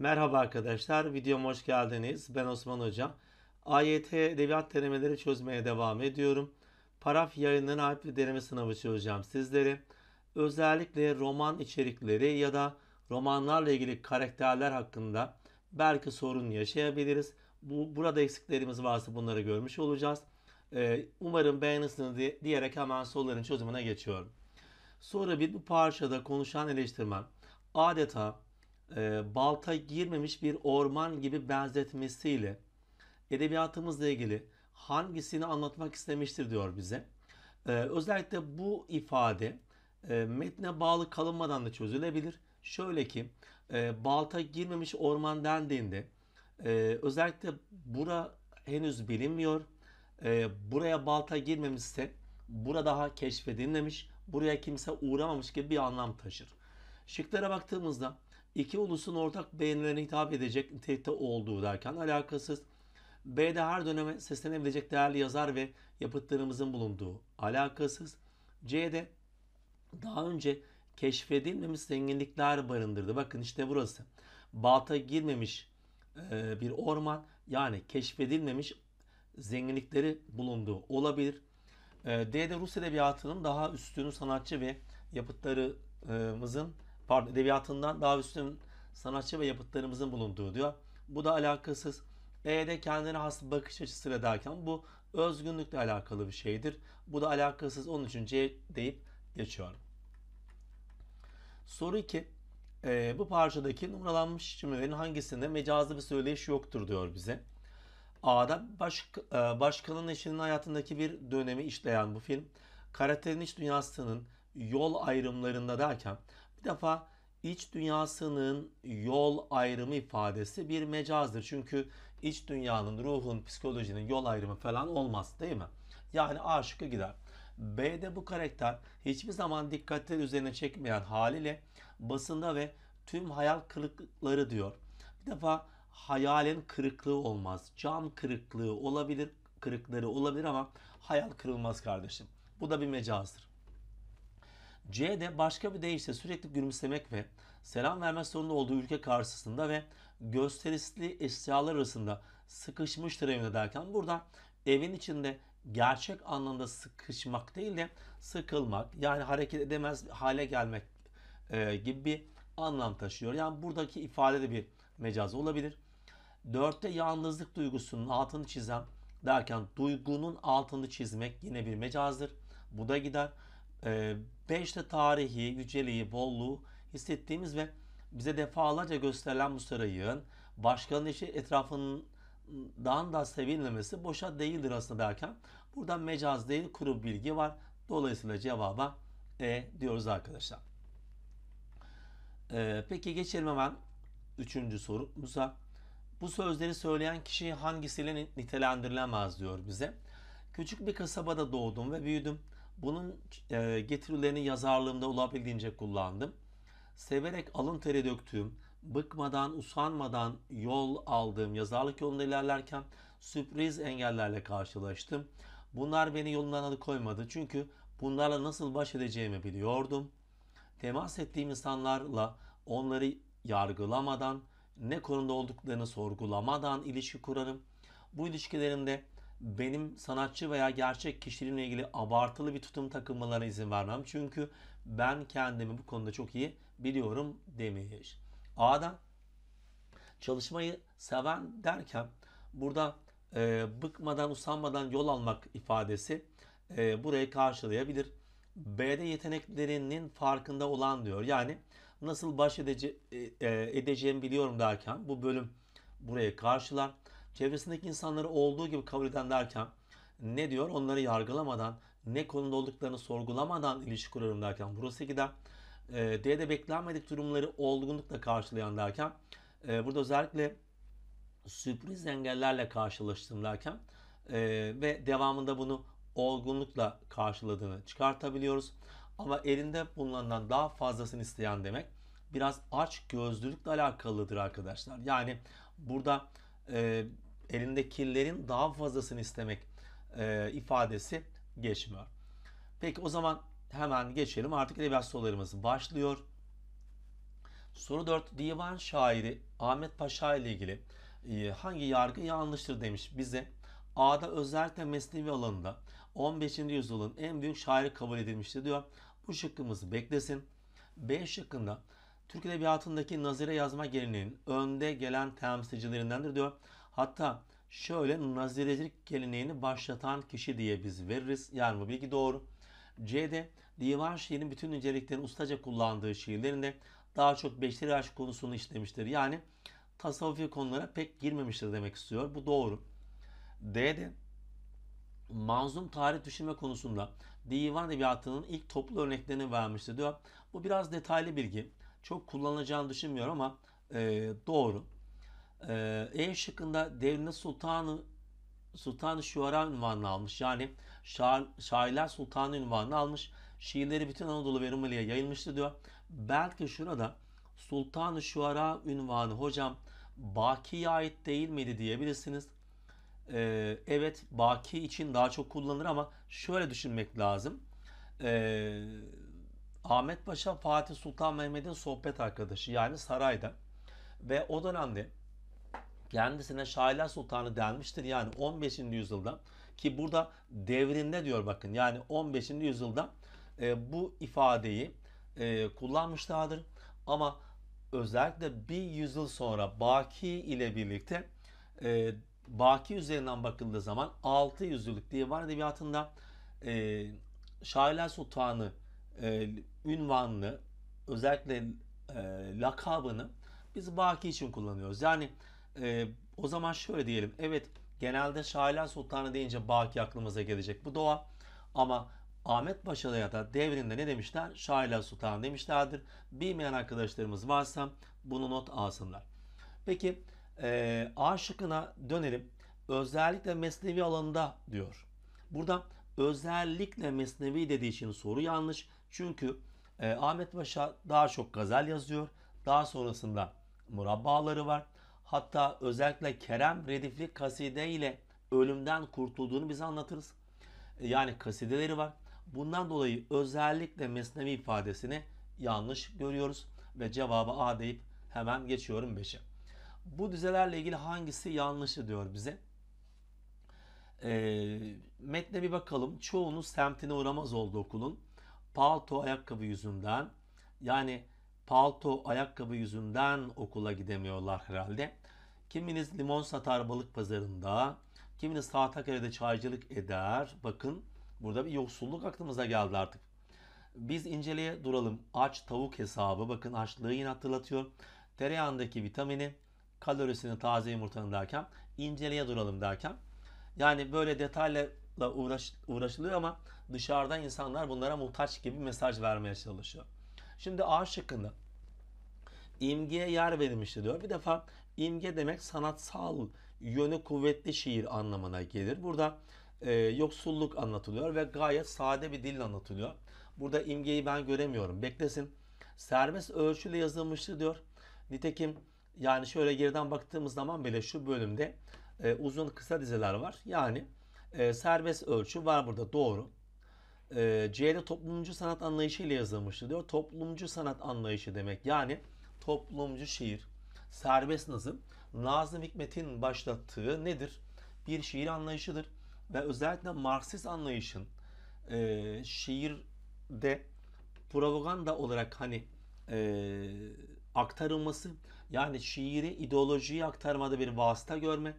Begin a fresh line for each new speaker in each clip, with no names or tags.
Merhaba arkadaşlar, videoma hoş geldiniz. Ben Osman Hoca. AYT Edebiyat Denemeleri çözmeye devam ediyorum. Paraf yayınının harf ve deneme sınavı çözeceğim sizlere. Özellikle roman içerikleri ya da romanlarla ilgili karakterler hakkında belki sorun yaşayabiliriz. Bu, burada eksiklerimiz varsa bunları görmüş olacağız. Ee, umarım beğenirsiniz diye, diyerek hemen soruların çözümüne geçiyorum. Sonra bir bu parçada konuşan eleştirmen adeta e, balta girmemiş bir orman gibi benzetmesiyle edebiyatımızla ilgili hangisini anlatmak istemiştir diyor bize. E, özellikle bu ifade e, metne bağlı kalınmadan da çözülebilir. Şöyle ki e, balta girmemiş orman dendiğinde e, özellikle bura henüz bilinmiyor. E, buraya balta girmemişse bura daha keşfedilmemiş, buraya kimse uğramamış gibi bir anlam taşır. Şıklara baktığımızda iki ulusun ortak beğenilerine hitap edecek nitelikte olduğu derken alakasız B'de her döneme seslenebilecek değerli yazar ve yapıtlarımızın bulunduğu alakasız C'de daha önce keşfedilmemiş zenginlikler barındırdı. Bakın işte burası. Balta girmemiş e, bir orman yani keşfedilmemiş zenginlikleri bulunduğu olabilir. E, D'de Rus edebiyatının daha üstünü sanatçı ve yapıtlarımızın pardon edebiyatından daha üstün sanatçı ve yapıtlarımızın bulunduğu diyor. Bu da alakasız. E'de kendine has bakış açısıyla derken bu özgünlükle alakalı bir şeydir. Bu da alakasız onun için C deyip geçiyorum. Soru 2. E, bu parçadaki numaralanmış cümlelerin hangisinde mecazi bir söyleyiş yoktur diyor bize. A'da baş, e, başkanın eşinin hayatındaki bir dönemi işleyen bu film karakterin iç dünyasının yol ayrımlarında derken bir defa iç dünyasının yol ayrımı ifadesi bir mecazdır. Çünkü iç dünyanın, ruhun, psikolojinin yol ayrımı falan olmaz değil mi? Yani A şıkkı gider. B'de bu karakter hiçbir zaman dikkatleri üzerine çekmeyen haliyle basında ve tüm hayal kırıkları diyor. Bir defa hayalin kırıklığı olmaz. Cam kırıklığı olabilir, kırıkları olabilir ama hayal kırılmaz kardeşim. Bu da bir mecazdır. C de başka bir deyişle sürekli gülümsemek ve selam vermek zorunda olduğu ülke karşısında ve gösterişli eşyalar arasında sıkışmıştır evinde derken burada evin içinde gerçek anlamda sıkışmak değil de sıkılmak yani hareket edemez hale gelmek e, gibi bir anlam taşıyor. Yani buradaki ifade de bir mecaz olabilir. Dörtte yalnızlık duygusunun altını çizem derken duygunun altını çizmek yine bir mecazdır. Bu da gider. E, Beşte tarihi, yüceliği, bolluğu hissettiğimiz ve bize defalarca gösterilen bu sarayın başkanın işi etrafından da sevilmemesi boşa değildir aslında derken burada mecaz değil kuru bilgi var. Dolayısıyla cevaba E diyoruz arkadaşlar. Ee, peki geçelim hemen üçüncü sorumuza. Bu sözleri söyleyen kişi hangisiyle nitelendirilemez diyor bize. Küçük bir kasabada doğdum ve büyüdüm. Bunun getirilerini yazarlığımda olabildiğince kullandım. Severek alın teri döktüğüm, bıkmadan, usanmadan yol aldığım yazarlık yolunda ilerlerken sürpriz engellerle karşılaştım. Bunlar beni yolundan alıkoymadı çünkü bunlarla nasıl baş edeceğimi biliyordum. Temas ettiğim insanlarla onları yargılamadan, ne konuda olduklarını sorgulamadan ilişki kurarım. Bu ilişkilerimde benim sanatçı veya gerçek kişiliğimle ilgili abartılı bir tutum takınmalarına izin vermem. Çünkü ben kendimi bu konuda çok iyi biliyorum demiş. A'dan çalışmayı seven derken burada e, bıkmadan usanmadan yol almak ifadesi e, burayı karşılayabilir. B'de yeteneklerinin farkında olan diyor. Yani nasıl baş edece, e, edeceğimi biliyorum derken bu bölüm buraya karşılar çevresindeki insanları olduğu gibi kabul eden derken ne diyor? Onları yargılamadan, ne konuda olduklarını sorgulamadan ilişki kurarım derken burası gider. E, D'de beklenmedik durumları olgunlukla karşılayan derken e, burada özellikle sürpriz engellerle karşılaştığım derken e, ve devamında bunu olgunlukla karşıladığını çıkartabiliyoruz. Ama elinde bulunandan daha fazlasını isteyen demek biraz aç gözlülükle alakalıdır arkadaşlar. Yani burada e, elindekilerin daha fazlasını istemek e, ifadesi geçmiyor. Peki o zaman hemen geçelim. Artık edebiyat sorularımız başlıyor. Soru 4. Divan şairi Ahmet Paşa ile ilgili e, hangi yargı yanlıştır demiş bize. A'da özellikle mesnevi alanında 15. yüzyılın en büyük şairi kabul edilmiştir diyor. Bu şıkkımızı beklesin. B şıkkında Türk Edebiyatı'ndaki nazire yazma geleneğinin önde gelen temsilcilerindendir diyor. Hatta şöyle nazirecilik geleneğini başlatan kişi diye biz veririz. Yani bu bilgi doğru. C'de divan şiirinin bütün inceliklerini ustaca kullandığı şiirlerinde daha çok beşeri aşk konusunu işlemiştir. Yani tasavvufi konulara pek girmemiştir demek istiyor. Bu doğru. D'de manzum tarih düşünme konusunda divan edebiyatının ilk toplu örneklerini vermiştir diyor. Bu biraz detaylı bilgi çok kullanılacağını düşünmüyorum ama e, doğru. E, e şıkkında Devlet Sultanı sultan Şuara ünvanını almış. Yani şair, şairler sultanı ünvanını almış. Şiirleri bütün Anadolu ve Rumeli'ye yayılmıştı diyor. Belki şurada Sultan-ı Şuara ünvanı hocam Baki'ye ait değil miydi diyebilirsiniz. Ee, evet Baki için daha çok kullanılır ama şöyle düşünmek lazım. Ee, Ahmet Paşa Fatih Sultan Mehmet'in sohbet arkadaşı yani sarayda ve o dönemde kendisine Şairler Sultanı denmiştir yani 15. yüzyılda ki burada devrinde diyor bakın yani 15. yüzyılda e, bu ifadeyi e, kullanmışlardır ama özellikle bir yüzyıl sonra Baki ile birlikte e, Baki üzerinden bakıldığı zaman 6 yüzyıllık divan edebiyatında e, Şairler Sultanı e, ünvanını özellikle e, lakabını biz Baki için kullanıyoruz. Yani e, o zaman şöyle diyelim. Evet genelde Şahiler Sultanı deyince Baki aklımıza gelecek. Bu doğa Ama Ahmet Paşa'da ya da devrinde ne demişler? Şahiler Sultan demişlerdir. Bilmeyen arkadaşlarımız varsa bunu not alsınlar. Peki e, A şıkkına dönelim. Özellikle mesnevi alanında diyor. Burada özellikle mesnevi dediği için soru yanlış. Çünkü e, Ahmet Paşa daha çok gazel yazıyor. Daha sonrasında murabbaları var. Hatta özellikle Kerem Redifli kaside ile ölümden kurtulduğunu bize anlatırız. E, yani kasideleri var. Bundan dolayı özellikle Mesnevi ifadesini yanlış görüyoruz ve cevabı A deyip hemen geçiyorum 5'e. Bu dizelerle ilgili hangisi yanlışı diyor bize. E, metne bir bakalım. Çoğunuz semtine uğramaz oldu okulun palto ayakkabı yüzünden yani palto ayakkabı yüzünden okula gidemiyorlar herhalde. Kiminiz limon satar balık pazarında, kiminiz Tahtakale'de çaycılık eder. Bakın burada bir yoksulluk aklımıza geldi artık. Biz inceleye duralım. Aç tavuk hesabı. Bakın açlığı yine hatırlatıyor. Tereyağındaki vitamini, kalorisini taze yumurtanın derken inceleye duralım derken. Yani böyle detaylı la uğraş, uğraşılıyor ama dışarıdan insanlar bunlara muhtaç gibi mesaj vermeye çalışıyor. Şimdi A şıkkında imgeye yer verilmiştir diyor. Bir defa imge demek sanatsal yönü kuvvetli şiir anlamına gelir. Burada e, yoksulluk anlatılıyor ve gayet sade bir dil anlatılıyor. Burada imgeyi ben göremiyorum. Beklesin. Serbest ölçüyle yazılmıştı diyor. Nitekim yani şöyle geriden baktığımız zaman bile şu bölümde e, uzun kısa dizeler var. Yani e, serbest ölçü var burada doğru. E, C'de toplumcu sanat anlayışı ile yazılmıştı diyor. Toplumcu sanat anlayışı demek yani toplumcu şiir, serbest nazım Nazım Hikmet'in başlattığı nedir? Bir şiir anlayışıdır ve özellikle Marksist anlayışın e, şiirde propaganda olarak hani e, aktarılması yani şiiri ideolojiyi aktarmada bir vasıta görme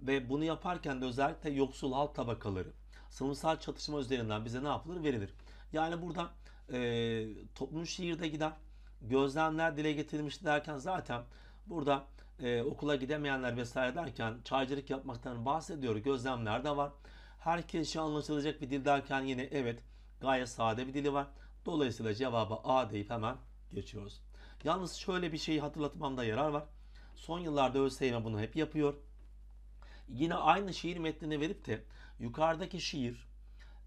ve bunu yaparken de özellikle yoksul alt tabakaları sınıfsal çatışma üzerinden bize ne yapılır verilir. Yani burada e, toplum şiirde giden gözlemler dile getirilmiş derken zaten burada e, okula gidemeyenler vesaire derken çaycılık yapmaktan bahsediyor. Gözlemler de var. Herkes için anlaşılacak bir dil derken yine evet gayet sade bir dili var. Dolayısıyla cevaba A deyip hemen geçiyoruz. Yalnız şöyle bir şeyi hatırlatmamda yarar var. Son yıllarda ÖSYM bunu hep yapıyor. Yine aynı şiir metnini verip de yukarıdaki şiir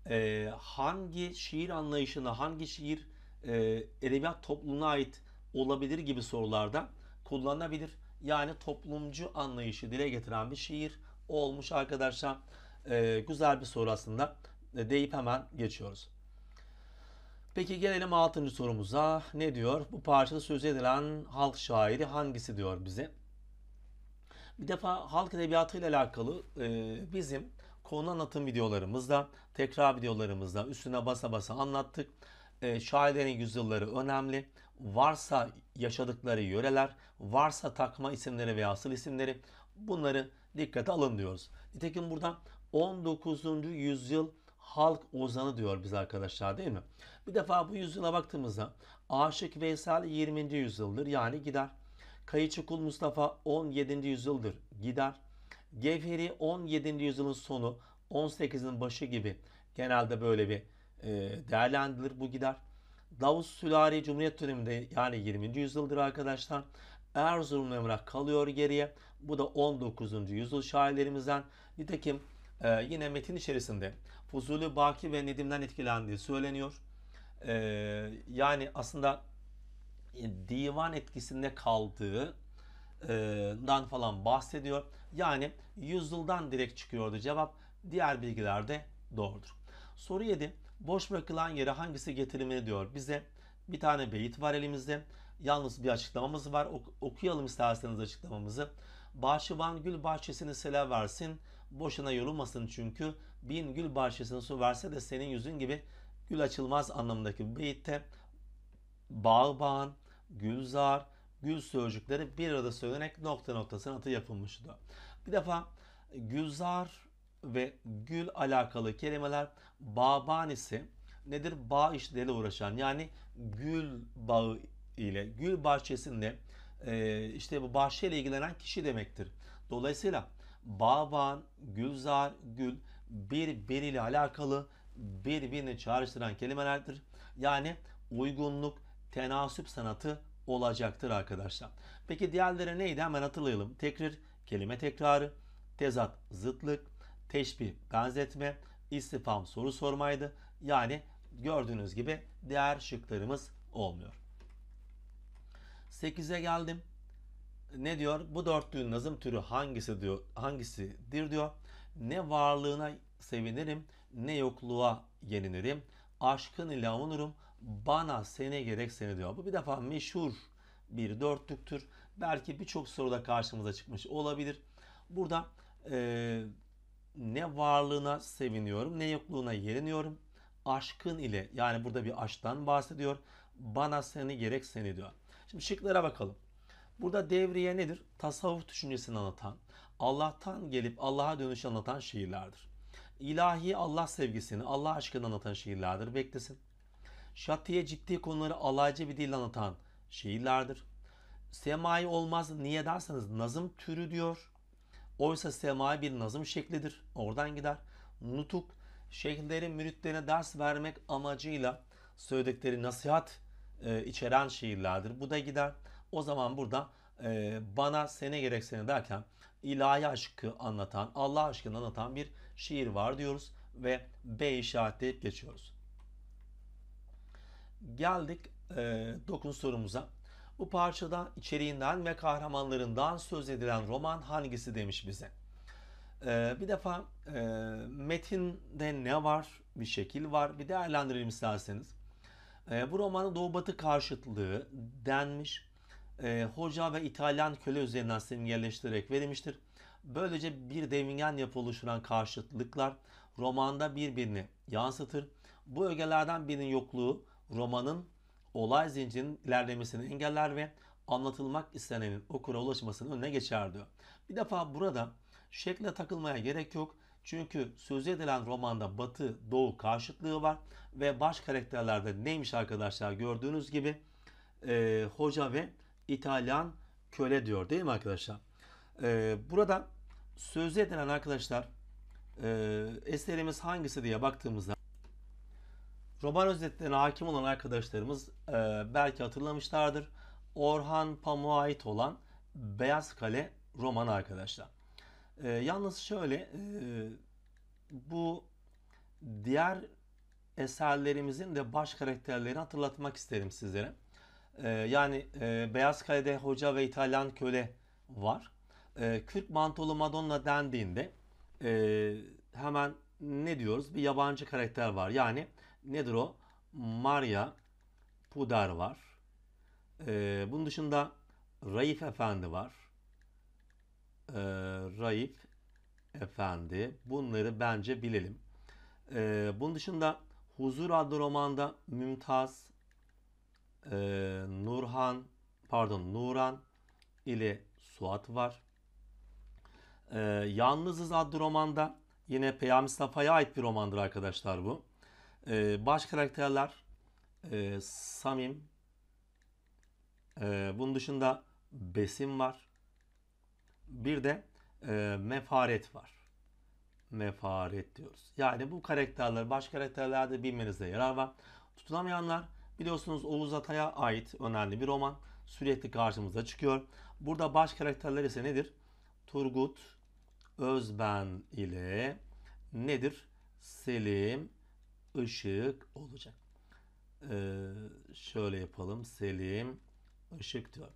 e, hangi şiir anlayışına, hangi şiir e, edebiyat toplumuna ait olabilir gibi sorularda kullanılabilir. Yani toplumcu anlayışı dile getiren bir şiir olmuş arkadaşlar. E, güzel bir soru aslında e, deyip hemen geçiyoruz. Peki gelelim 6. sorumuza. Ne diyor? Bu parçada söz edilen halk şairi hangisi diyor bize? Bir defa halk edebiyatıyla alakalı e, bizim konu anlatım videolarımızda, tekrar videolarımızda üstüne basa basa anlattık. E, şairlerin yüzyılları önemli. Varsa yaşadıkları yöreler, varsa takma isimleri veya asıl isimleri bunları dikkate alın diyoruz. Nitekim burada 19. yüzyıl halk ozanı diyor biz arkadaşlar değil mi? Bir defa bu yüzyıla baktığımızda Aşık Veysel 20. yüzyıldır yani gider. Kayıçı Kul Mustafa 17. yüzyıldır gider. Gevheri 17. yüzyılın sonu 18'in başı gibi genelde böyle bir e, değerlendirilir bu gider. Davus Sülari Cumhuriyet döneminde yani 20. yüzyıldır arkadaşlar. Erzurum Emrah kalıyor geriye. Bu da 19. yüzyıl şairlerimizden. Nitekim e, yine metin içerisinde Fuzuli Baki ve Nedim'den etkilendiği söyleniyor. E, yani aslında divan etkisinde kaldığından falan bahsediyor. Yani yüzyıldan direkt çıkıyordu cevap. Diğer bilgiler de doğrudur. Soru 7. Boş bırakılan yere hangisi getirilmeli diyor. Bize bir tane beyit var elimizde. Yalnız bir açıklamamız var. Ok- okuyalım isterseniz açıklamamızı. Bahçıvan gül bahçesini sele versin. Boşuna yorulmasın çünkü. Bin gül bahçesine su verse de senin yüzün gibi gül açılmaz anlamındaki beyitte bağban gülzar, gül sözcükleri bir arada söylenerek nokta nokta atı yapılmıştı. Bir defa gülzar ve gül alakalı kelimeler babanisi nedir? Bağ işleriyle uğraşan yani gül bağı ile gül bahçesinde e, işte bu bahçeyle ilgilenen kişi demektir. Dolayısıyla baban, gülzar, gül birbiriyle alakalı birbirini çağrıştıran kelimelerdir. Yani uygunluk, tenasüp sanatı olacaktır arkadaşlar. Peki diğerleri neydi hemen hatırlayalım. Tekrir, kelime tekrarı, tezat, zıtlık, teşbih, benzetme, istifam, soru sormaydı. Yani gördüğünüz gibi diğer şıklarımız olmuyor. 8'e geldim. Ne diyor? Bu dörtlüğün nazım türü hangisi diyor? Hangisidir diyor? Ne varlığına sevinirim, ne yokluğa yenilirim. Aşkın ile avunurum, bana seni gerek seni diyor. Bu bir defa meşhur bir dörtlüktür. Belki birçok soruda karşımıza çıkmış olabilir. Burada e, ne varlığına seviniyorum ne yokluğuna yeriniyorum. Aşkın ile yani burada bir aşktan bahsediyor. Bana seni gerek seni diyor. Şimdi şıklara bakalım. Burada devriye nedir? Tasavvuf düşüncesini anlatan, Allah'tan gelip Allah'a dönüş anlatan şiirlerdir. İlahi Allah sevgisini, Allah aşkını anlatan şiirlerdir. Beklesin şatiye ciddi konuları alaycı bir dil anlatan şiirlerdir. Semai olmaz niye derseniz nazım türü diyor. Oysa semai bir nazım şeklidir. Oradan gider. Nutuk şekillerin müritlerine ders vermek amacıyla söyledikleri nasihat e, içeren şiirlerdir. Bu da gider. O zaman burada e, bana sene gerek sene derken ilahi aşkı anlatan, Allah aşkını anlatan bir şiir var diyoruz ve B işareti geçiyoruz. Geldik e, 9 sorumuza. Bu parçada içeriğinden ve kahramanlarından söz edilen roman hangisi demiş bize. E, bir defa e, metinde ne var, bir şekil var, bir değerlendirelim isterseniz. E, bu romanın Doğu Batı karşıtlığı denmiş. E, Hoca ve İtalyan köle üzerinden simgeleştirerek verilmiştir. Böylece bir devingen yapı oluşturan karşıtlıklar romanda birbirini yansıtır. Bu ögelerden birinin yokluğu romanın olay zincirinin ilerlemesini engeller ve anlatılmak istenenin okura ulaşmasının önüne geçer diyor. Bir defa burada şekle takılmaya gerek yok. Çünkü sözü edilen romanda batı doğu karşıtlığı var ve baş karakterlerde neymiş arkadaşlar gördüğünüz gibi e, hoca ve İtalyan köle diyor değil mi arkadaşlar? E, burada sözü edilen arkadaşlar e, eserimiz hangisi diye baktığımızda Roman özetlerine hakim olan arkadaşlarımız e, belki hatırlamışlardır. Orhan Pamuk'a ait olan Beyaz Kale roman arkadaşlar. E, yalnız şöyle e, bu diğer eserlerimizin de baş karakterlerini hatırlatmak isterim sizlere. E, yani e, Beyaz Kale'de hoca ve İtalyan köle var. E, Kürk mantolu Madonna dendiğinde e, hemen ne diyoruz? Bir yabancı karakter var. Yani Nedir o? Maria Pudar var. Ee, bunun dışında Raif Efendi var. Ee, Raif Efendi. Bunları bence bilelim. Ee, bunun dışında Huzur adlı romanda Mümtaz, e, Nurhan, pardon Nuran ile Suat var. Ee, Yalnızız adlı romanda yine Peyami Safa'ya ait bir romandır arkadaşlar bu. Ee, baş karakterler e, Samim. E, bunun dışında Besim var. Bir de e, Mefaret var. Mefaret diyoruz. Yani bu karakterler, baş karakterlerde bilmenizde yarar var. Tutulamayanlar, biliyorsunuz Oğuz Atay'a ait önemli bir roman. Sürekli karşımıza çıkıyor. Burada baş karakterler ise nedir? Turgut, Özben ile nedir? Selim ışık olacak. Ee, şöyle yapalım. Selim ışık diyor.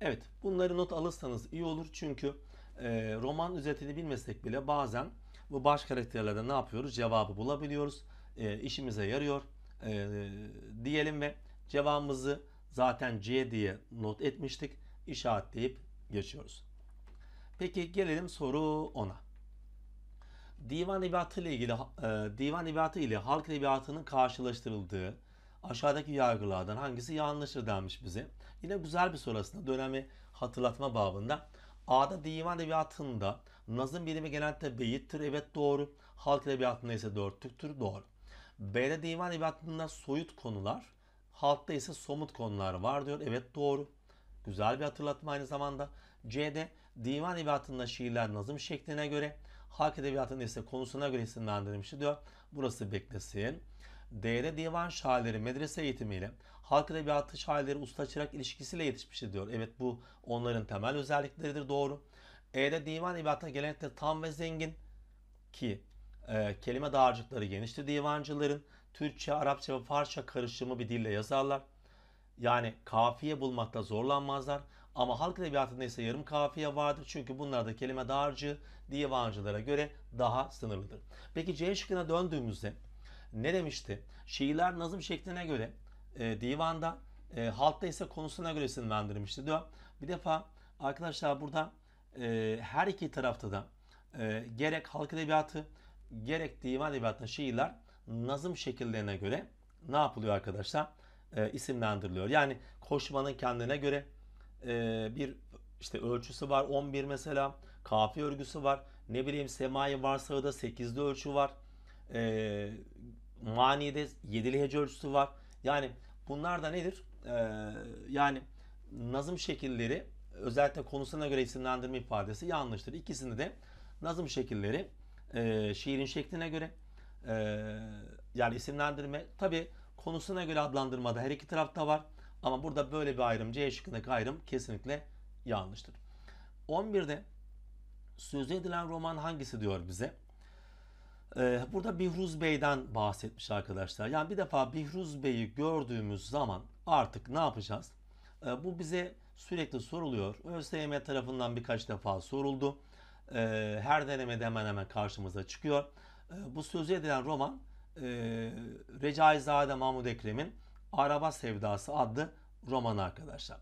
Evet bunları not alırsanız iyi olur. Çünkü e, roman özetini bilmesek bile bazen bu baş karakterlerde ne yapıyoruz? Cevabı bulabiliyoruz. E, işimize yarıyor. E, diyelim ve cevabımızı zaten C diye not etmiştik. İşaretleyip geçiyoruz. Peki gelelim soru 10'a divan edebiyatı ile ilgili e, divan edebiyatı ile halk edebiyatının karşılaştırıldığı aşağıdaki yargılardan hangisi yanlıştır denmiş bize. Yine güzel bir soru aslında dönemi hatırlatma babında. A'da divan edebiyatında nazım birimi genelde beyittir evet doğru. Halk edebiyatında ise dörtlüktür doğru. B'de divan edebiyatında soyut konular, halkta ise somut konular var diyor. Evet doğru. Güzel bir hatırlatma aynı zamanda. C'de divan edebiyatında şiirler nazım şekline göre, halk edebiyatının ise konusuna göre isimlendirmiş diyor. Burası beklesin. D'de divan şairleri medrese eğitimiyle halk edebiyatı şairleri usta çırak ilişkisiyle yetişmiş diyor. Evet bu onların temel özellikleridir doğru. E'de divan edebiyatına gelenekleri tam ve zengin ki e, kelime dağarcıkları genişti divancıların. Türkçe, Arapça ve Farsça karışımı bir dille yazarlar. Yani kafiye bulmakta zorlanmazlar. Ama halk edebiyatında ise yarım kafiye vardır. Çünkü bunlarda kelime darcı divancılara göre daha sınırlıdır. Peki C şıkkına döndüğümüzde ne demişti? Şiirler nazım şekline göre e, divanda, e, halkta ise konusuna göre isimlendirmişti diyor. Bir defa arkadaşlar burada e, her iki tarafta da e, gerek halk edebiyatı gerek divan edebiyatında şiirler nazım şekillerine göre ne yapılıyor arkadaşlar? E, isimlendiriliyor. Yani koşmanın kendine göre e, bir işte ölçüsü var 11 mesela. Kafi örgüsü var. Ne bileyim semai varsa da 8'li ölçü var. E, manide 7'li hece ölçüsü var. Yani bunlar da nedir? E, yani nazım şekilleri özellikle konusuna göre isimlendirme ifadesi yanlıştır. İkisini de nazım şekilleri e, şiirin şekline göre e, yani isimlendirme tabi konusuna göre adlandırmada her iki tarafta var. Ama burada böyle bir ayrım C şıkkındaki ayrım kesinlikle yanlıştır. 11'de sözü edilen roman hangisi diyor bize? Ee, burada Bihruz Bey'den bahsetmiş arkadaşlar. Yani bir defa Bihruz Bey'i gördüğümüz zaman artık ne yapacağız? Ee, bu bize sürekli soruluyor. ÖSYM tarafından birkaç defa soruldu. Ee, her denemede hemen hemen karşımıza çıkıyor. Ee, bu sözü edilen roman e, Recaizade Mahmud Ekrem'in Araba Sevdası adlı romanı arkadaşlar.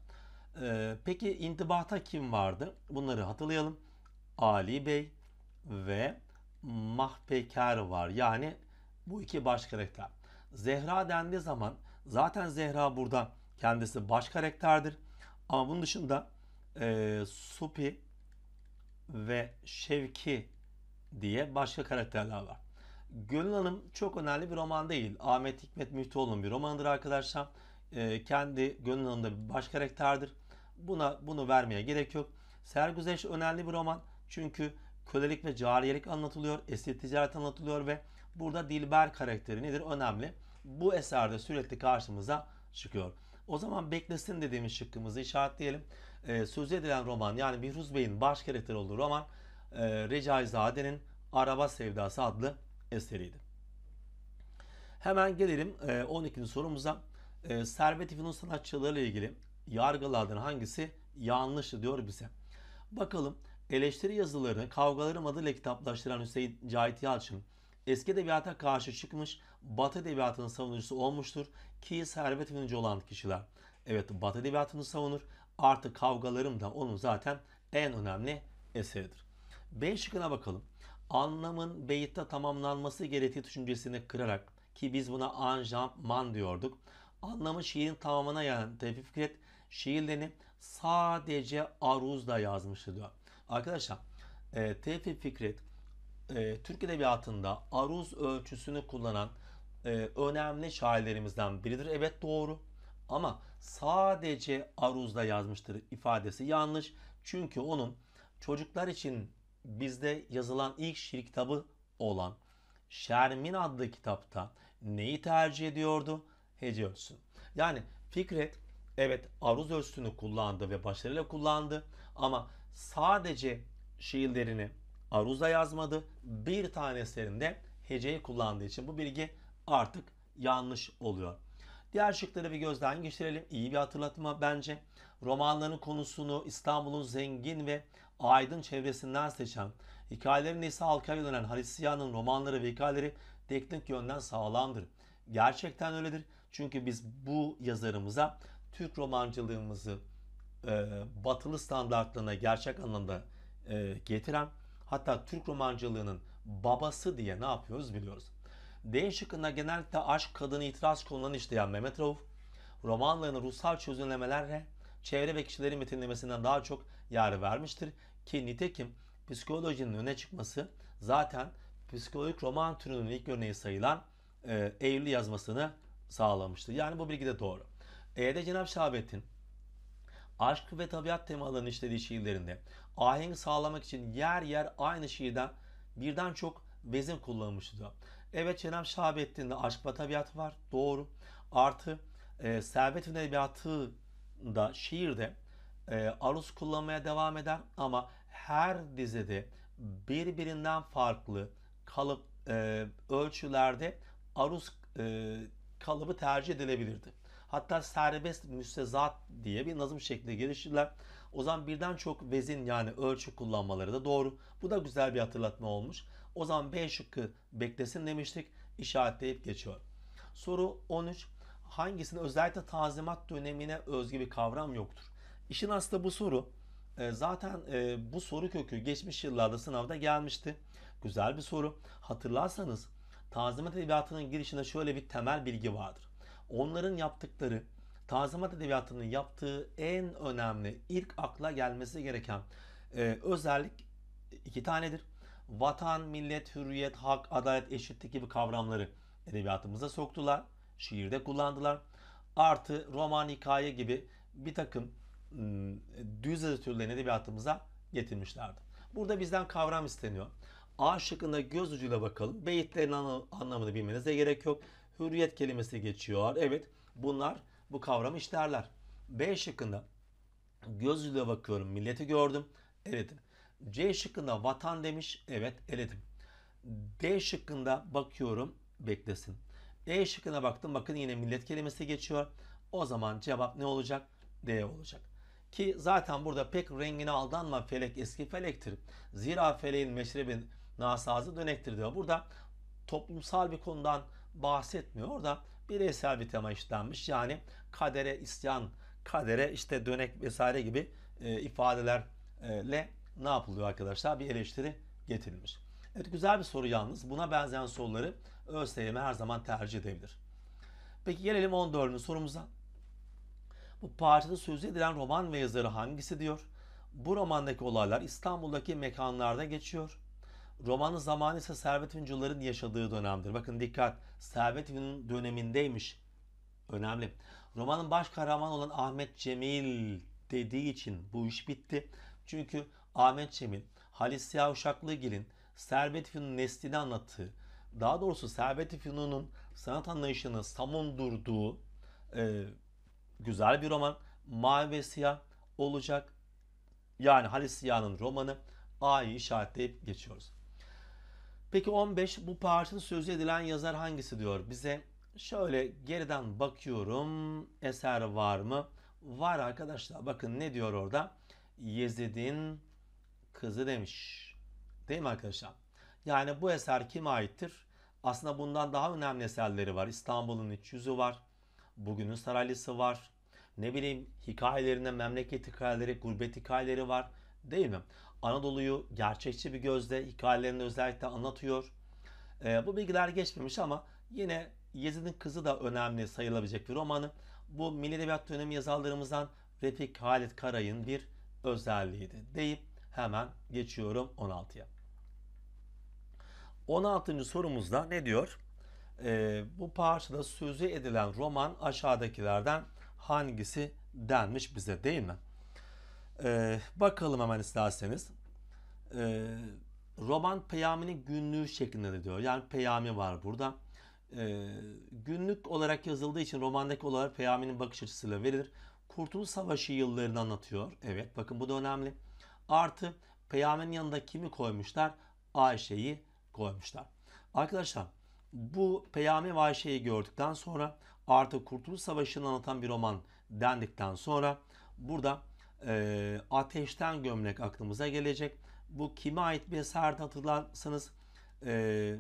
Ee, peki intibahta kim vardı? Bunları hatırlayalım. Ali Bey ve Mahpekar var. Yani bu iki baş karakter. Zehra dendiği zaman zaten Zehra burada kendisi baş karakterdir. Ama bunun dışında e, Supi ve Şevki diye başka karakterler var. Gönül Hanım çok önemli bir roman değil. Ahmet Hikmet Müftüoğlu'nun bir romandır arkadaşlar. E, kendi Gönül Hanım'da bir baş karakterdir. Buna bunu vermeye gerek yok. Sergüzeş önemli bir roman. Çünkü kölelik ve cariyelik anlatılıyor. Esir ticaret anlatılıyor ve burada Dilber karakteri nedir? Önemli. Bu eserde sürekli karşımıza çıkıyor. O zaman beklesin dediğimiz şıkkımızı işaretleyelim. E, ee, sözü edilen roman yani Bihruz Bey'in baş karakteri olduğu roman e, Recaizade'nin Araba Sevdası adlı eseriydi. Hemen gelelim 12. E, sorumuza. Servet İpin'in ile ilgili yargılardan hangisi yanlıştı diyor bize. Bakalım eleştiri yazılarını Kavgalarım adıyla kitaplaştıran Hüseyin Cahit Yalçın eski edebiyata karşı çıkmış Batı edebiyatının savunucusu olmuştur ki servet ünlücü olan kişiler. Evet Batı edebiyatını savunur artık kavgalarım da onun zaten en önemli eseridir. B şıkkına bakalım anlamın beyitte tamamlanması gerektiği düşüncesini kırarak ki biz buna anjam man diyorduk. Anlamı şiirin tamamına yani Tevfik Fikret şiirlerini sadece aruzla yazmıştı diyor. Arkadaşlar e, Tevfik Fikret e, Türk Edebiyatı'nda aruz ölçüsünü kullanan e, önemli şairlerimizden biridir. Evet doğru ama sadece aruzla yazmıştır ifadesi yanlış. Çünkü onun çocuklar için bizde yazılan ilk şiir kitabı olan Şermin adlı kitapta neyi tercih ediyordu? Hece ölçüsünü. Yani Fikret evet aruz ölçüsünü kullandı ve başarıyla kullandı ama sadece şiirlerini aruza yazmadı. Bir tanesinde heceyi kullandığı için bu bilgi artık yanlış oluyor. Diğer şıkları bir gözden geçirelim. İyi bir hatırlatma bence. Romanların konusunu İstanbul'un zengin ve aydın çevresinden seçen, hikayelerin ise halkaya dönen Hristiyan'ın romanları ve hikayeleri teknik yönden sağlamdır. Gerçekten öyledir. Çünkü biz bu yazarımıza Türk romancılığımızı e, batılı standartlarına gerçek anlamda e, getiren hatta Türk romancılığının babası diye ne yapıyoruz biliyoruz. D şıkkında genellikle aşk kadını itiraz konularını işleyen Mehmet Rauf, romanlarını ruhsal çözümlemelerle çevre ve kişilerin metinlemesinden daha çok yer vermiştir. Ki nitekim psikolojinin öne çıkması zaten psikolojik roman türünün ilk örneği sayılan e, Eylül yazmasını sağlamıştı. Yani bu bilgi de doğru. E'de Cenab Şahabettin aşk ve tabiat temalarını işlediği şiirlerinde ahengi sağlamak için yer yer aynı şiirden birden çok bezin kullanmıştı. Evet Cenab Şahabettin'de aşk ve tabiat var. Doğru. Artı e, Servet-i Nebiyatı'da şiirde e, aruz kullanmaya devam eder ama her dizede birbirinden farklı kalıp e, ölçülerde Arus e, kalıbı tercih edilebilirdi. Hatta serbest müstezat diye bir nazım şeklinde geliştirdiler. O zaman birden çok vezin yani ölçü kullanmaları da doğru. Bu da güzel bir hatırlatma olmuş. O zaman B şıkkı beklesin demiştik. İşaretleyip geçiyor. Soru 13. Hangisinde özellikle tazimat dönemine özgü bir kavram yoktur? İşin aslı bu soru. E, zaten e, bu soru kökü geçmiş yıllarda sınavda gelmişti. Güzel bir soru. Hatırlarsanız Tazimat Edebiyatı'nın girişinde şöyle bir temel bilgi vardır. Onların yaptıkları, Tazimat Edebiyatı'nın yaptığı en önemli, ilk akla gelmesi gereken e, özellik iki tanedir. Vatan, millet, hürriyet, hak, adalet, eşitlik gibi kavramları edebiyatımıza soktular. Şiirde kullandılar. Artı roman, hikaye gibi bir takım Hmm, düz yazı türlerini edebiyatımıza getirmişlerdi. Burada bizden kavram isteniyor. A şıkkında göz ucuyla bakalım. Beyitlerin anlamını bilmenize gerek yok. Hürriyet kelimesi geçiyor. Evet bunlar bu kavramı işlerler. B şıkkında göz ucuyla bakıyorum. Milleti gördüm. Evet. C şıkkında vatan demiş. Evet eledim. D şıkkında bakıyorum. Beklesin. E şıkkına baktım. Bakın yine millet kelimesi geçiyor. O zaman cevap ne olacak? D olacak. Ki zaten burada pek rengine aldanma felek eski felektir. Zira feleğin meşrebin nasazı dönektir diyor. Burada toplumsal bir konudan bahsetmiyor. Orada bireysel bir tema işlenmiş. Yani kadere isyan, kadere işte dönek vesaire gibi e, ifadelerle ne yapılıyor arkadaşlar? Bir eleştiri getirilmiş. Evet güzel bir soru yalnız. Buna benzeyen soruları ÖSYM her zaman tercih edebilir. Peki gelelim 14. sorumuza. Bu parçada sözü edilen roman ve yazarı hangisi diyor. Bu romandaki olaylar İstanbul'daki mekanlarda geçiyor. Romanın zamanı ise Servet Üncuların yaşadığı dönemdir. Bakın dikkat Servet Üncuların dönemindeymiş. Önemli. Romanın baş kahramanı olan Ahmet Cemil dediği için bu iş bitti. Çünkü Ahmet Cemil Halis Siyah Uşaklıgil'in Servet Fünun'un neslini anlattığı, daha doğrusu Servet Fünun'un sanat anlayışını samundurduğu e, güzel bir roman. Mavi ve siyah olacak. Yani Halis Siyah'ın romanı A'yı işaretleyip geçiyoruz. Peki 15 bu parçanın sözü edilen yazar hangisi diyor bize? Şöyle geriden bakıyorum eser var mı? Var arkadaşlar bakın ne diyor orada? Yezid'in kızı demiş. Değil mi arkadaşlar? Yani bu eser kime aittir? Aslında bundan daha önemli eserleri var. İstanbul'un iç yüzü var. Bugünün saraylısı var. Ne bileyim hikayelerinde memleket hikayeleri, gurbet hikayeleri var değil mi? Anadolu'yu gerçekçi bir gözle hikayelerinde özellikle anlatıyor. E, bu bilgiler geçmemiş ama yine Yezid'in Kızı da önemli sayılabilecek bir romanı. Bu Milli Edebiyat Dönemi yazarlarımızdan Refik Halit Karay'ın bir özelliğiydi deyip hemen geçiyorum 16'ya. 16. sorumuzda ne diyor? E, bu parçada sözü edilen roman aşağıdakilerden hangisi denmiş bize değil mi? Ee, bakalım hemen isterseniz. Ee, roman peyaminin günlüğü şeklinde diyor. Yani peyami var burada. Ee, günlük olarak yazıldığı için romandaki olarak peyaminin bakış açısıyla verilir. Kurtuluş Savaşı yıllarını anlatıyor. Evet bakın bu da önemli. Artı peyaminin yanında kimi koymuşlar? Ayşe'yi koymuşlar. Arkadaşlar bu peyami ve Ayşe'yi gördükten sonra artı Kurtuluş Savaşı'nı anlatan bir roman dendikten sonra burada e, Ateşten Gömlek aklımıza gelecek. Bu kime ait bir eser hatırlarsanız e,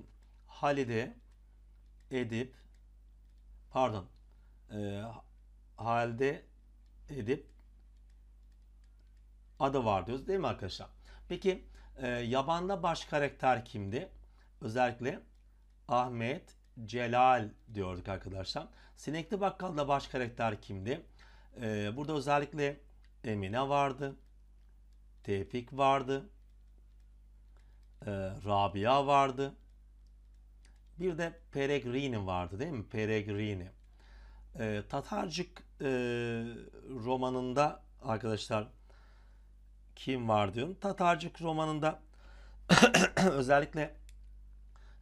Halide Edip pardon e, Halide Edip adı var diyoruz değil mi arkadaşlar? Peki e, yabanda baş karakter kimdi? Özellikle Ahmet Celal diyorduk arkadaşlar. Sinekli Bakkal'da baş karakter kimdi? Ee, burada özellikle Emine vardı. Tevfik vardı. Ee, Rabia vardı. Bir de Peregrini vardı değil mi? Peregrini. Ee, Tatarcık e, romanında arkadaşlar kim var diyorum. Tatarcık romanında özellikle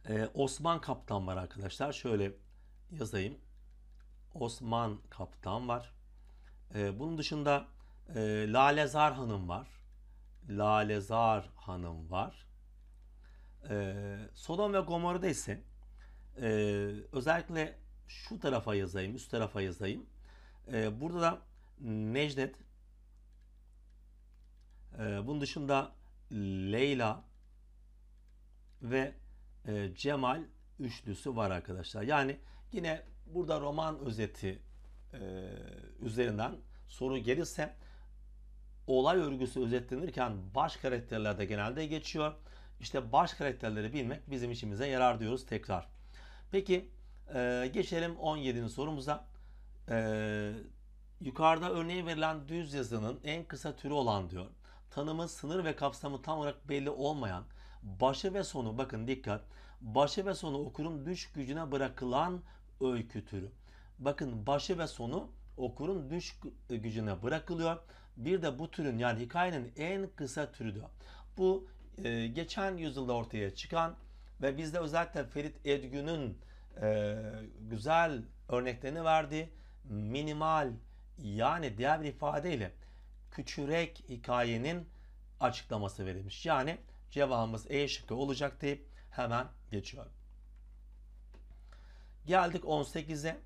ee, Osman Kaptan var arkadaşlar. Şöyle yazayım. Osman Kaptan var. Ee, bunun dışında e, Lalezar Hanım var. Lalezar Hanım var. Ee, Sodom ve Gomorra'da ise e, özellikle şu tarafa yazayım, üst tarafa yazayım. Ee, burada da Necdet ee, bunun dışında Leyla ve e, Cemal üçlüsü var arkadaşlar. Yani yine burada roman özeti e, üzerinden soru gelirse olay örgüsü özetlenirken baş karakterlerde genelde geçiyor. İşte baş karakterleri bilmek bizim işimize yarar diyoruz tekrar. Peki e, geçelim 17. sorumuza. E, yukarıda örneği verilen düz yazının en kısa türü olan diyor. Tanımı, sınır ve kapsamı tam olarak belli olmayan Başı ve sonu bakın dikkat. Başı ve sonu okurun düş gücüne bırakılan öykü türü. Bakın başı ve sonu okurun düş gücüne bırakılıyor. Bir de bu türün yani hikayenin en kısa türüdür. Bu e, geçen yüzyılda ortaya çıkan ve bizde özellikle Ferit Edgün'ün e, güzel örneklerini verdiği minimal yani diğer bir ifadeyle küçürek hikayenin açıklaması verilmiş. Yani Cevabımız E şıkkı olacak deyip hemen geçiyorum. Geldik 18'e.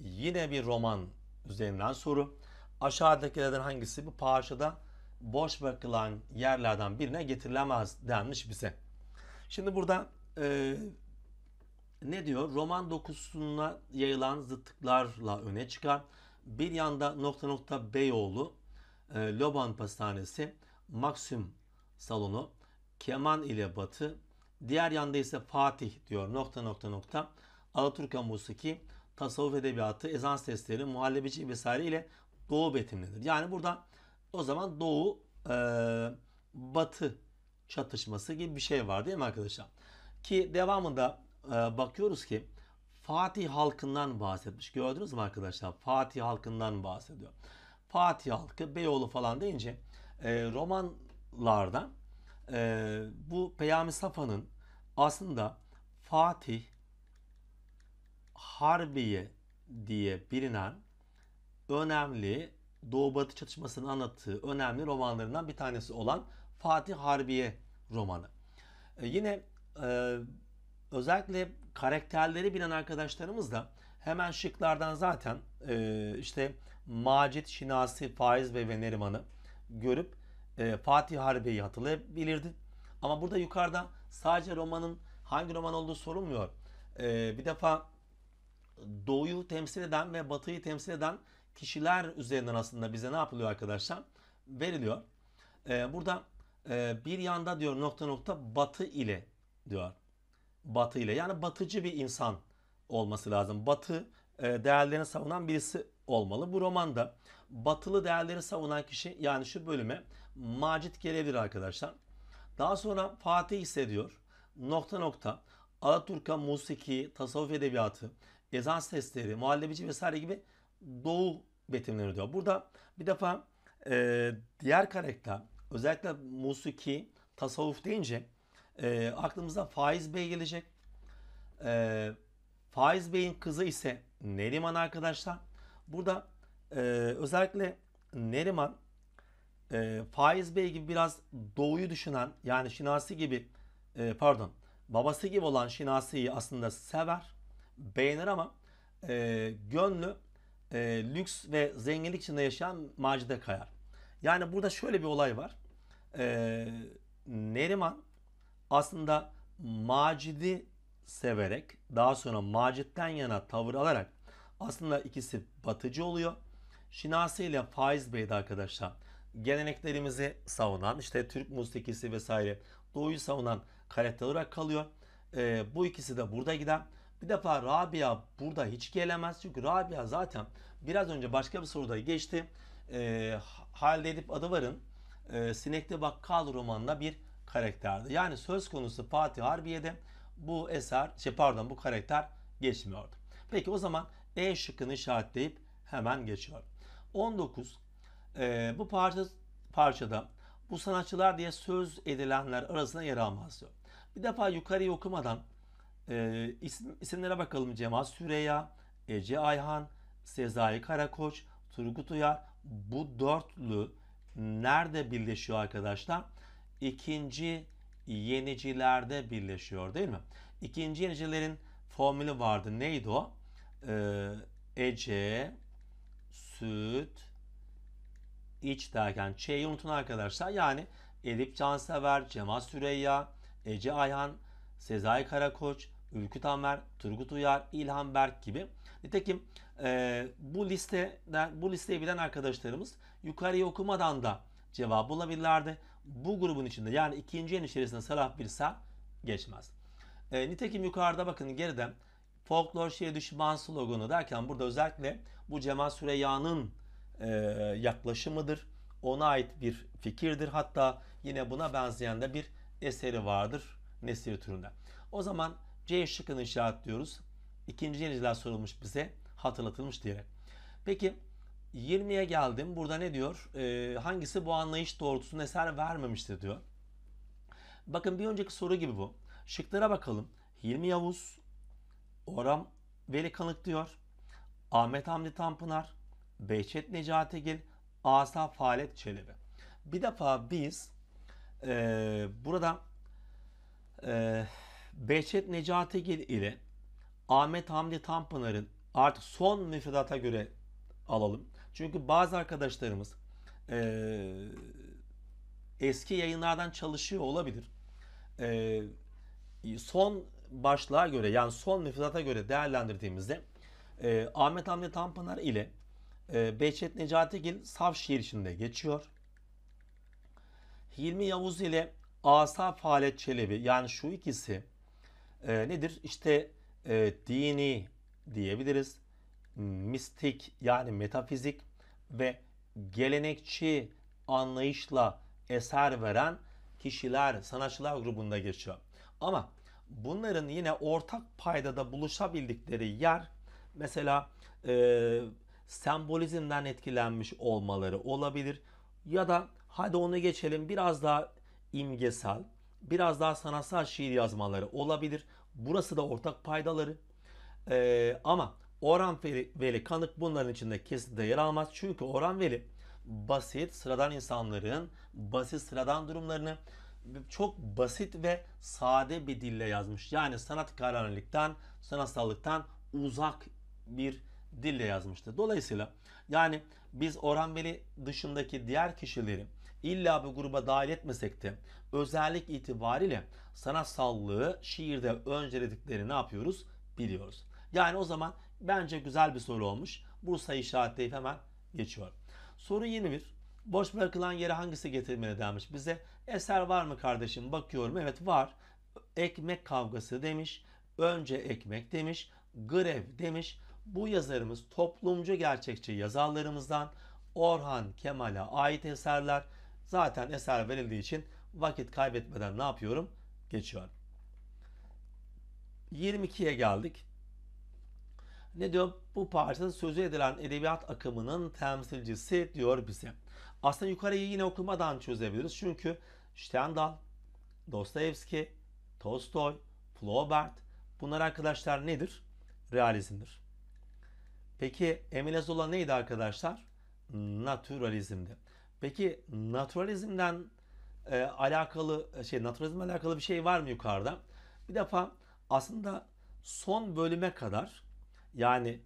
Yine bir roman üzerinden soru. Aşağıdakilerden hangisi bu parçada boş bırakılan yerlerden birine getirilemez denmiş bize. Şimdi burada e, ne diyor? Roman dokusuna yayılan zıtlıklarla öne çıkan Bir yanda nokta nokta Beyoğlu, e, Loban Pastanesi, Maxim Salonu, Keman ile Batı, diğer yanda ise Fatih diyor nokta nokta nokta. Alaturka musiki, tasavvuf edebiyatı, ezan sesleri, muhallebici vesaire ile Doğu betimlenir. Yani burada o zaman Doğu e, Batı çatışması gibi bir şey var değil mi arkadaşlar? Ki devamında e, bakıyoruz ki Fatih halkından bahsetmiş. Gördünüz mü arkadaşlar? Fatih halkından bahsediyor. Fatih halkı, Beyoğlu falan deyince e, romanlarda e, bu Peyami Safa'nın aslında Fatih Harbiye diye bilinen önemli Doğu Batı çatışmasını anlattığı önemli romanlarından bir tanesi olan Fatih Harbiye romanı. E, yine e, özellikle karakterleri bilen arkadaşlarımız da hemen şıklardan zaten e, işte Macit, Şinasi, Faiz ve Veneriman'ı görüp e, Fatih Harbiye'yi hatırlayabilirdi. Ama burada yukarıda sadece romanın hangi roman olduğu sorulmuyor. E, bir defa doğuyu temsil eden ve batıyı temsil eden kişiler üzerinden aslında bize ne yapılıyor arkadaşlar? Veriliyor. E, burada e, bir yanda diyor nokta nokta batı ile diyor. Batı ile yani batıcı bir insan olması lazım. Batı e, değerlerini savunan birisi olmalı. Bu romanda batılı değerleri savunan kişi yani şu bölüme Macit gelebilir arkadaşlar. Daha sonra Fatih hissediyor. Nokta nokta Alaturka, musiki, tasavvuf edebiyatı, ezan sesleri, muhallebici vesaire gibi doğu betimleri diyor. Burada bir defa e, diğer karakter özellikle musiki, tasavvuf deyince e, aklımıza Faiz Bey gelecek. E, Faiz Bey'in kızı ise Neriman arkadaşlar. Burada e, özellikle Neriman e, Faiz Bey gibi biraz doğuyu düşünen yani Şinasi gibi e, pardon babası gibi olan Şinasi'yi aslında sever beğenir ama e, gönlü e, lüks ve zenginlik içinde yaşayan Macide Kayar. Yani burada şöyle bir olay var. E, Neriman aslında Macidi severek daha sonra Macit'ten yana tavır alarak aslında ikisi batıcı oluyor Şinasi ile Faiz beydi arkadaşlar geleneklerimizi savunan işte Türk musikisi vesaire doğuyu savunan karakter olarak kalıyor. E, bu ikisi de burada gider. Bir defa Rabia burada hiç gelemez. Çünkü Rabia zaten biraz önce başka bir soruda geçti. E, Halide Edip Adıvar'ın e, Sinekli Bakkal romanında bir karakterdi. Yani söz konusu Fatih Harbiye'de bu eser, şey pardon bu karakter geçmiyordu. Peki o zaman E şıkkını işaretleyip hemen geçiyorum. 19 e, ee, bu parça parçada bu sanatçılar diye söz edilenler arasında yer almaz diyor. Bir defa yukarıyı okumadan e, isim, isimlere bakalım Cemal Süreya, Ece Ayhan, Sezai Karakoç, Turgut Uyar bu dörtlü nerede birleşiyor arkadaşlar? İkinci yenicilerde birleşiyor değil mi? İkinci yenicilerin formülü vardı. Neydi o? Ee, Ece, süt, iç derken Ç'yi unutun arkadaşlar. Yani Elif Cansever, Cemal Süreyya, Ece Ayhan, Sezai Karakoç, Ülkü Tamer, Turgut Uyar, İlhan Berk gibi. Nitekim e, bu listeden bu listeyi bilen arkadaşlarımız yukarıyı okumadan da cevap bulabilirlerdi. Bu grubun içinde yani ikinci en içerisinde Salah Birsa geçmez. E, nitekim yukarıda bakın geriden. Folklor şiir düşman sloganı derken burada özellikle bu Cemal Süreyya'nın e, yaklaşımıdır. Ona ait bir fikirdir. Hatta yine buna benzeyen de bir eseri vardır nesir türünde. O zaman C şıkkını işaretliyoruz. İkinci yeniler sorulmuş bize hatırlatılmış diyerek. Peki 20'ye geldim. Burada ne diyor? E, hangisi bu anlayış doğrultusunda eser vermemiştir diyor. Bakın bir önceki soru gibi bu. Şıklara bakalım. Hilmi Yavuz, Orhan Veli Kanık diyor. Ahmet Hamdi Tanpınar, Behçet Necatigil, Asa Falet Çelebi. Bir defa biz e, burada e, Behçet Necatigil ile Ahmet Hamdi Tanpınar'ın artık son müfredata göre alalım. Çünkü bazı arkadaşlarımız e, eski yayınlardan çalışıyor olabilir. E, son başlığa göre yani son müfredata göre değerlendirdiğimizde e, Ahmet Hamdi Tanpınar ile e, Behçet Necatigil Savşehir içinde geçiyor. Hilmi Yavuz ile Asaf Halet Çelebi yani şu ikisi e, nedir? İşte e, dini diyebiliriz. Mistik yani metafizik ve gelenekçi anlayışla eser veren kişiler, sanatçılar grubunda geçiyor. Ama bunların yine ortak paydada buluşabildikleri yer mesela e, sembolizmden etkilenmiş olmaları olabilir ya da hadi onu geçelim biraz daha imgesel biraz daha sanatsal şiir yazmaları olabilir. Burası da ortak paydaları. Ee, ama Orhan Veli, Veli Kanık bunların içinde kesinlikle yer almaz. Çünkü Orhan Veli basit sıradan insanların basit sıradan durumlarını çok basit ve sade bir dille yazmış. Yani sanat sanatkarhanelikten, sanatsallıktan uzak bir dille yazmıştı. Dolayısıyla yani biz Orhan Veli dışındaki diğer kişileri illa bu gruba dahil etmesek de özellik itibariyle sanatsallığı şiirde önceledikleri ne yapıyoruz? Biliyoruz. Yani o zaman bence güzel bir soru olmuş. Bursa işaretleyip hemen geçiyor. Soru 21. Boş bırakılan yere hangisi getirilmeli denmiş. Bize Eser var mı kardeşim? Bakıyorum. Evet var. Ekmek kavgası demiş. Önce ekmek demiş. Grev demiş. Bu yazarımız toplumcu gerçekçi yazarlarımızdan Orhan Kemal'e ait eserler. Zaten eser verildiği için vakit kaybetmeden ne yapıyorum? Geçiyorum. 22'ye geldik. Ne diyor? Bu parçada sözü edilen edebiyat akımının temsilcisi diyor bize. Aslında yukarıyı yine okumadan çözebiliriz. Çünkü Stendhal, Dostoyevski, Tolstoy, Flaubert bunlar arkadaşlar nedir? Realizmdir. Peki Emile Zola neydi arkadaşlar? Naturalizmdi. Peki naturalizmden e, alakalı e, şey naturalizmle alakalı bir şey var mı yukarıda? Bir defa aslında son bölüme kadar yani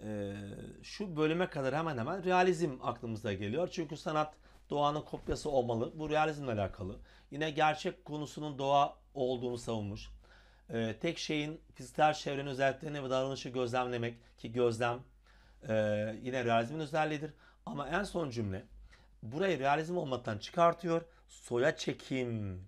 e, şu bölüme kadar hemen hemen realizm aklımıza geliyor. Çünkü sanat doğanın kopyası olmalı. Bu realizmle alakalı. Yine gerçek konusunun doğa olduğunu savunmuş. E, tek şeyin fiziksel çevrenin özelliklerini ve davranışı gözlemlemek ki gözlem e, yine realizmin özelliğidir. Ama en son cümle burayı realizm olmaktan çıkartıyor. Soya çekim,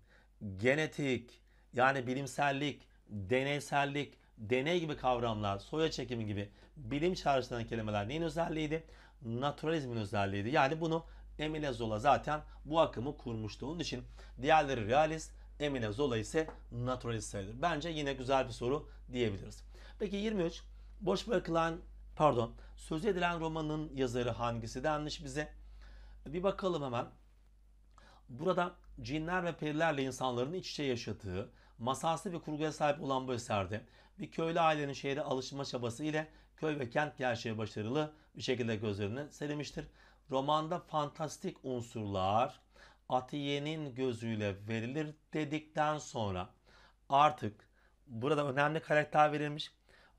genetik yani bilimsellik, deneysellik, deney gibi kavramlar, soya çekimi gibi bilim çağrıştıran kelimeler neyin özelliğiydi? Naturalizmin özelliğiydi. Yani bunu Emile Zola zaten bu akımı kurmuştu. Onun için diğerleri realist, Emile Zola ise naturalist sayılır. Bence yine güzel bir soru diyebiliriz. Peki 23. Boş bırakılan, pardon, sözü edilen romanın yazarı hangisi denmiş bize? Bir bakalım hemen. Burada cinler ve perilerle insanların iç içe yaşadığı, masalsı bir kurguya sahip olan bu eserde bir köylü ailenin şehre alışma çabası ile köy ve kent gerçeği başarılı bir şekilde gözlerini önüne serilmiştir. Romanda fantastik unsurlar Atiye'nin gözüyle verilir dedikten sonra artık burada önemli karakter verilmiş.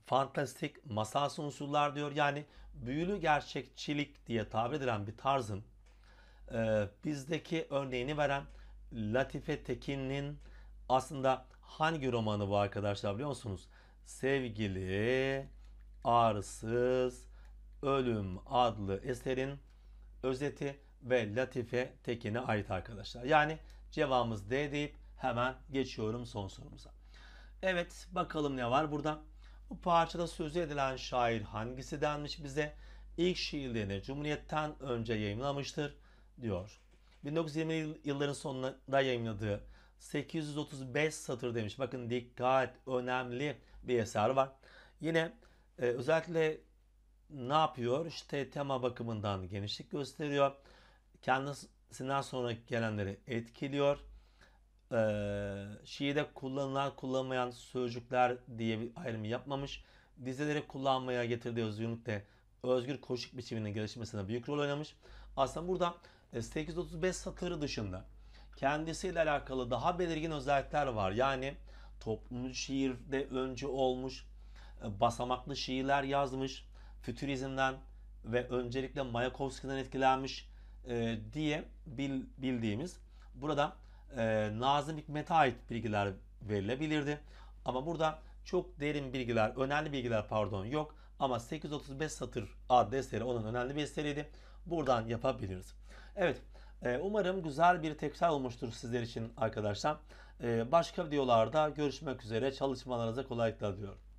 Fantastik masalsı unsurlar diyor. Yani büyülü gerçekçilik diye tabir edilen bir tarzın e, bizdeki örneğini veren Latife Tekin'in aslında hangi romanı bu arkadaşlar biliyor musunuz? Sevgili Ağrısız Ölüm adlı eserin özeti ve Latife Tekin'e ait arkadaşlar. Yani cevabımız D deyip hemen geçiyorum son sorumuza. Evet bakalım ne var burada. Bu parçada sözü edilen şair hangisi denmiş bize? İlk şiirlerini Cumhuriyet'ten önce yayınlamıştır diyor. 1920 yılların sonunda yayınladığı 835 satır demiş. Bakın dikkat önemli bir eser var. Yine e, özellikle ne yapıyor? İşte tema bakımından genişlik gösteriyor. Kendisinden sonra gelenleri etkiliyor. Ee, şiirde kullanılan kullanmayan sözcükler diye bir ayrımı yapmamış. Dizeleri kullanmaya getirdiği özgürlükte özgür koşuk biçiminin gelişmesine büyük rol oynamış. Aslında burada 835 e, satırı dışında kendisiyle alakalı daha belirgin özellikler var. Yani toplumcu şiirde önce olmuş, e, basamaklı şiirler yazmış, fütürizmden ve öncelikle Mayakovski'den etkilenmiş e, diye bil, bildiğimiz burada e, Nazım Hikmet'e ait bilgiler verilebilirdi. Ama burada çok derin bilgiler, önemli bilgiler pardon yok. Ama 835 satır adlı eseri onun önemli bir eseriydi. Buradan yapabiliriz. Evet e, umarım güzel bir tekrar olmuştur sizler için arkadaşlar. E, başka videolarda görüşmek üzere çalışmalarınıza kolaylıklar diliyorum.